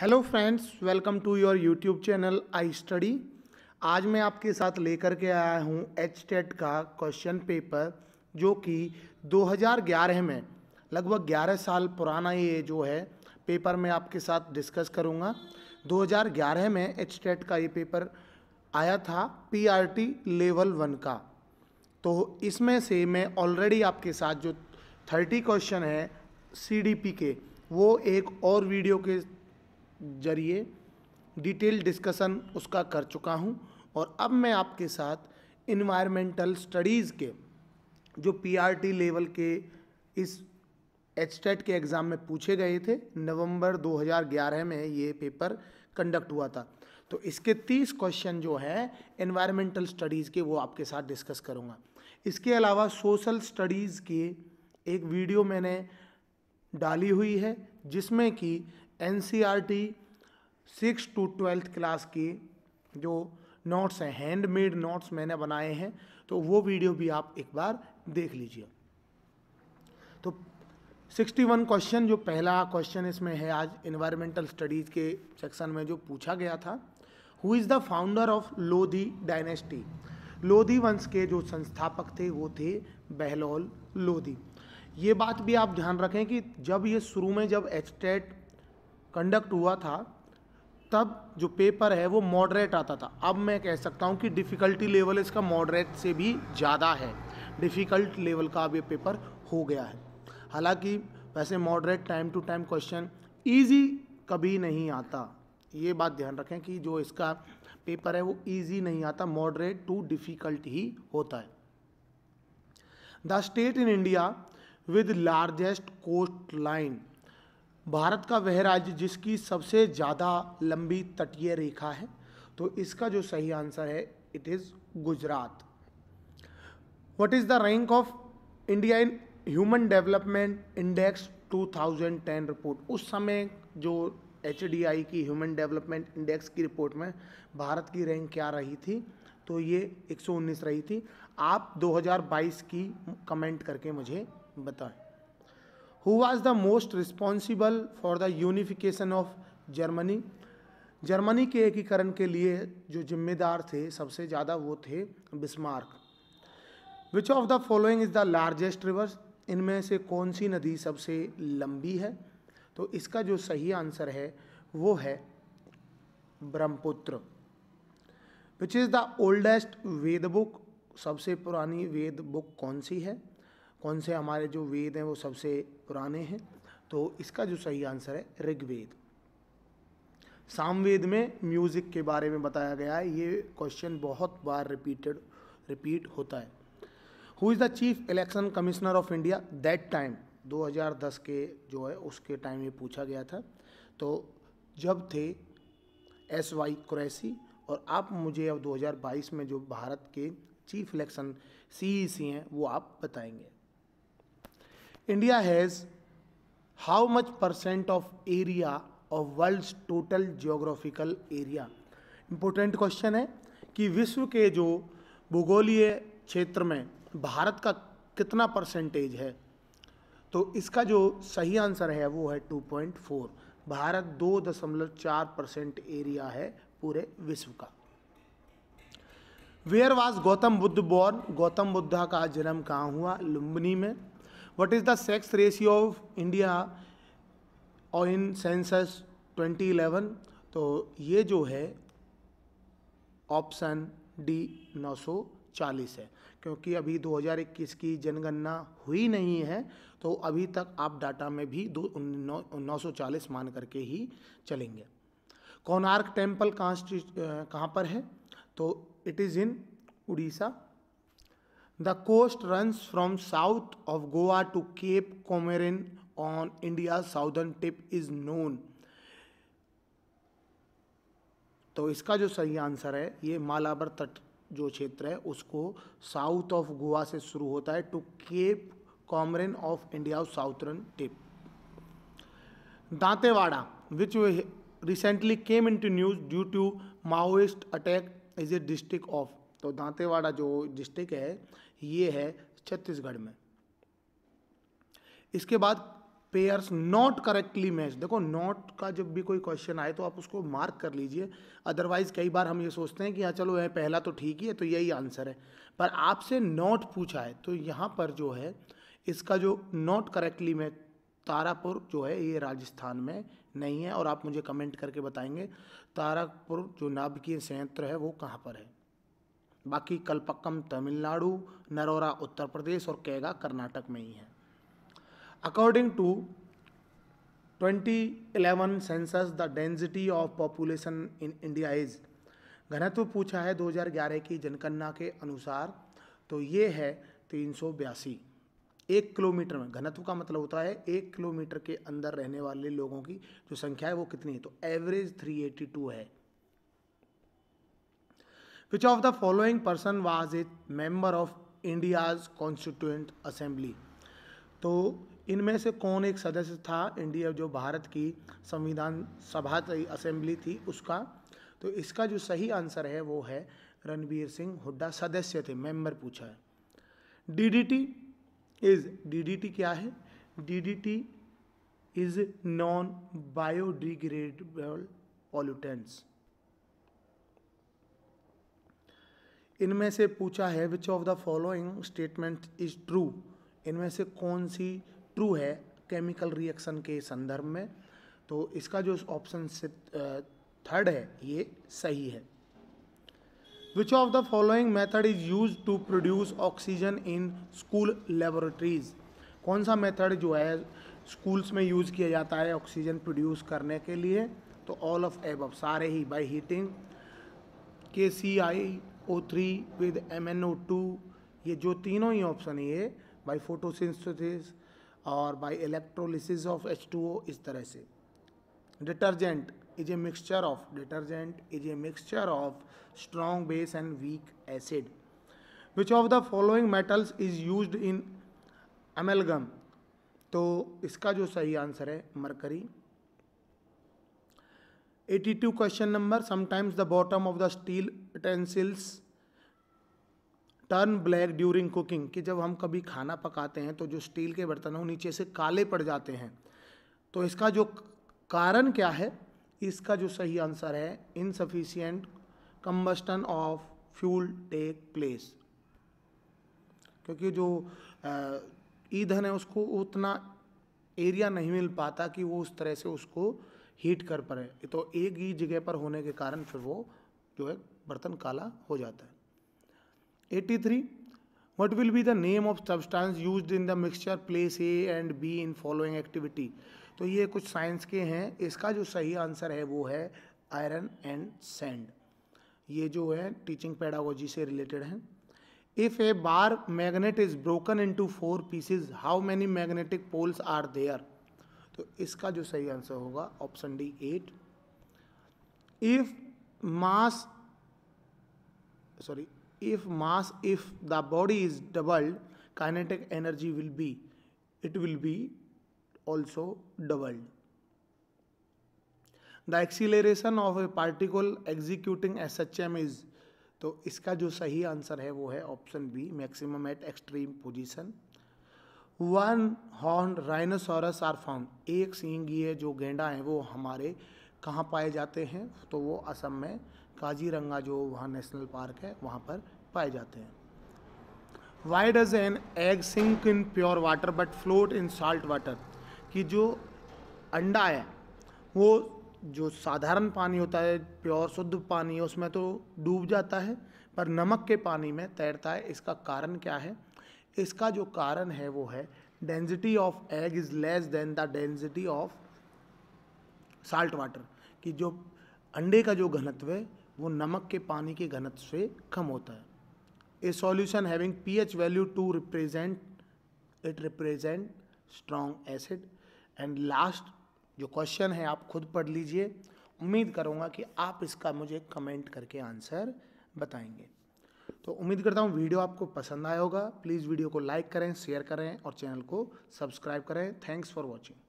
hello friends welcome to your YouTube channel I study आज मैं आपके साथ लेकर के आया हूँ एच टेट e का क्वेश्चन पेपर जो कि 2011 में लगभग 11 साल पुराना ये जो है पेपर मैं आपके साथ डिस्कस करूँगा 2011 में एच टेट e का ये पेपर आया था पीआरटी लेवल वन का तो इसमें से मैं ऑलरेडी आपके साथ जो 30 क्वेश्चन है सीडीपी के वो एक और वीडियो के जरिए डिटेल डिस्कशन उसका कर चुका हूँ और अब मैं आपके साथ इन्वायरमेंटल स्टडीज़ के जो पीआरटी लेवल के इस एचटेट के एग्ज़ाम में पूछे गए थे नवंबर 2011 में ये पेपर कंडक्ट हुआ था तो इसके 30 क्वेश्चन जो है इन्वायरमेंटल स्टडीज़ के वो आपके साथ डिस्कस करूँगा इसके अलावा सोशल स्टडीज़ के एक वीडियो मैंने डाली हुई है जिसमें कि N C R T six to twelfth class की जो नोट्स हैं हैंडमेड नोट्स मैंने बनाए हैं तो वो वीडियो भी आप एक बार देख लीजिए तो 61 क्वेश्चन जो पहला क्वेश्चन इसमें है आज इन्वायरमेंटल स्टडीज़ के सेक्शन में जो पूछा गया था who is the founder of Lodhi dynasty Lodhi वंश के जो संस्थापक थे वो थे बहलोल लोधी ये बात भी आप ध्यान रखें कि जब ये शुरू में जब एच कंडक्ट हुआ था तब जो पेपर है वो मॉडरेट आता था अब मैं कह सकता हूँ कि डिफ़िकल्टी लेवल इसका मॉडरेट से भी ज़्यादा है डिफ़िकल्ट लेवल का अब ये पेपर हो गया है हालांकि वैसे moderate time to time question easy कभी नहीं आता ये बात ध्यान रखें कि जो इसका पेपर है वो ईजी नहीं आता मॉडरेट टू डिफ़िकल्ट ही होता है the state in India with largest coast line Bharat का वह राज्य जिसकी सबसे ज़्यादा लंबी तटीय रेखा है तो इसका जो सही आंसर है it is Gujarat what is the rank of India in human development index 2010 report उस समय जो एच की ह्यूमन डेवलपमेंट इंडेक्स की रिपोर्ट में भारत की रैंक क्या रही थी तो ये 119 रही थी आप 2022 की कमेंट करके मुझे बताएं who was the most responsible for the unification of Germany Germany के एकीकरण के लिए जो जिम्मेदार थे सबसे ज़्यादा वो थे Bismarck which of the following is the largest rivers इनमें से कौन सी नदी सबसे लंबी है तो इसका जो सही आंसर है वो है Brahmaputra which is the oldest Veda book सबसे पुरानी वेद बुक कौन सी है कौन से हमारे जो वेद हैं वो सबसे पुराने हैं तो इसका जो सही आंसर है ऋग्वेद सामवेद में म्यूज़िक के बारे में बताया गया है ये क्वेश्चन बहुत बार रिपीटेड रिपीट होता है who is the chief election commissioner of India that time 2010 के जो है उसके टाइम ये पूछा गया था तो जब थे एस वाई कुरैसी और आप मुझे अब 2022 में जो भारत के चीफ इलेक्शन सी हैं वो आप बताएंगे India has how much percent of area of world total geographical area important question है कि विश्व के जो भूगोलीय क्षेत्र में भारत का कितना परसेंटेज है तो इसका जो सही आंसर है वो है 2.4 भारत दो दशमलव चार परसेंट एरिया है पूरे विश्व का where was Gautam Buddha born Gautam Buddha का जन्म कहाँ हुआ लुम्बनी में what is the sex ratio of India और इन सेंसस 2011 तो ये जो है ऑप्शन डी 940 है क्योंकि अभी 2021 की जनगणना हुई नहीं है तो अभी तक आप डाटा में भी दो नौ सौ मान करके ही चलेंगे कौनार्क टेम्पल कहाँ कहाँ पर है तो it is in Orissa the coast runs from south of Goa to Cape Comorin on India southern tip is known तो इसका जो सही आंसर है ये मालाबर तट जो क्षेत्र है उसको साउथ ऑफ गोवा से शुरू होता है to Cape Comorin of India southern tip Dantewada which recently came into news due to Maoist attack is a district of तो दांतेवाड़ा जो डिस्ट्रिक्ट है ये है छत्तीसगढ़ में इसके बाद पेयर्स नॉट करेक्टली मैच देखो नॉट का जब भी कोई क्वेश्चन आए तो आप उसको मार्क कर लीजिए अदरवाइज कई बार हम ये सोचते हैं कि हाँ चलो है पहला तो ठीक ही है तो यही आंसर है पर आपसे नॉट पूछा है तो यहाँ पर जो है इसका जो नॉट करेक्टली मैच तारापुर जो है ये राजस्थान में नहीं है और आप मुझे कमेंट करके बताएंगे तारापुर जो नाभिकीय संयंत्र है वो कहाँ पर है बाकी कलपक्कम तमिलनाडु नरोरा उत्तर प्रदेश और कैगा कर्नाटक में ही है according to 2011 census the density of population in India is घनत्व पूछा है 2011 की जनगणना के अनुसार तो ये है तीन एक किलोमीटर में घनत्व का मतलब होता है एक किलोमीटर के अंदर रहने वाले लोगों की जो संख्या है वो कितनी है तो एवरेज 382 है which of the following person was a member of India's constituent assembly तो इनमें से कौन एक सदस्य था इंडिया जो भारत की संविधान सभा असेंबली थी उसका तो इसका जो सही आंसर है वो है रणवीर सिंह हुड्डा सदस्य थे मेंबर पूछा है डीडीटी इज डीडीटी क्या है DDT is non biodegradable pollutants इनमें से पूछा है which of the following statement is true इनमें से कौन सी ट्रू है केमिकल रिएक्शन के संदर्भ में तो इसका जो ऑप्शन से थर्ड है ये सही है which of the following method is use to produce oxygen in school laboratories कौन सा मेथड जो है स्कूल्स में यूज़ किया जाता है ऑक्सीजन प्रोड्यूस करने के लिए तो ऑल ऑफ एब सारे ही by heating K C I three with M N O two ये जो तीनों ही ऑप्शन है ये बाई फोटोसिंथेसिस और by electrolysis of H two O इस तरह से detergent is a mixture of detergent is a mixture of strong base and weak acid which of the following metals is use in amalgam तो इसका जो सही answer है mercury 82 question number sometimes the bottom of the steel utensils turn black during cooking कि जब हम कभी खाना पकाते हैं तो जो स्टील के बर्तन हैं नीचे से काले पड़ जाते हैं तो इसका जो कारण क्या है इसका जो सही आंसर है insufficient combustion of fuel take place क्योंकि जो ईंधन है उसको उतना एरिया नहीं मिल पाता कि वो उस तरह से उसको हीट कर पाए तो एक ही जगह पर होने के कारण फिर वो जो है बर्तन काला हो जाता है 83 what will be the name of substance use in the mixture place A and B in following activity तो ये कुछ साइंस के हैं इसका जो सही आंसर है वो है आयरन एंड सैंड ये जो है टीचिंग पैडागोजी से रिलेटेड हैं if a bar magnet is broken into four pieces how many magnetic poles are there तो इसका जो सही आंसर होगा option D eight if mass sorry if mass if the body is doubled kinetic energy will be it will be also doubled the acceleration of a particle executing S H M is तो इसका जो सही answer है वो है option B maximum at extreme position one horn rhinoceros are found एक सींग ये जो गेंडा है वो हमारे कहाँ पाए जाते हैं तो वो असम में काजीरंगा जो वहाँ नेशनल पार्क है वहाँ पर पाए जाते हैं why does an egg sink in pure water but float in salt water कि जो अंडा है वो जो साधारण पानी होता है प्योर शुद्ध पानी है उसमें तो डूब जाता है पर नमक के पानी में तैरता है इसका कारण क्या है इसका जो कारण है वो है density of egg is less than the density of salt water कि जो अंडे का जो घनत्व है वो नमक के पानी के घनत्व से कम होता है a solution having P H value two represent it represent strong acid and last जो क्वेश्चन है आप खुद पढ़ लीजिए उम्मीद करूँगा कि आप इसका मुझे कमेंट करके आंसर बताएंगे तो उम्मीद करता हूँ वीडियो आपको पसंद आया होगा प्लीज़ वीडियो को लाइक करें शेयर करें और चैनल को सब्सक्राइब करें थैंक्स फॉर वॉचिंग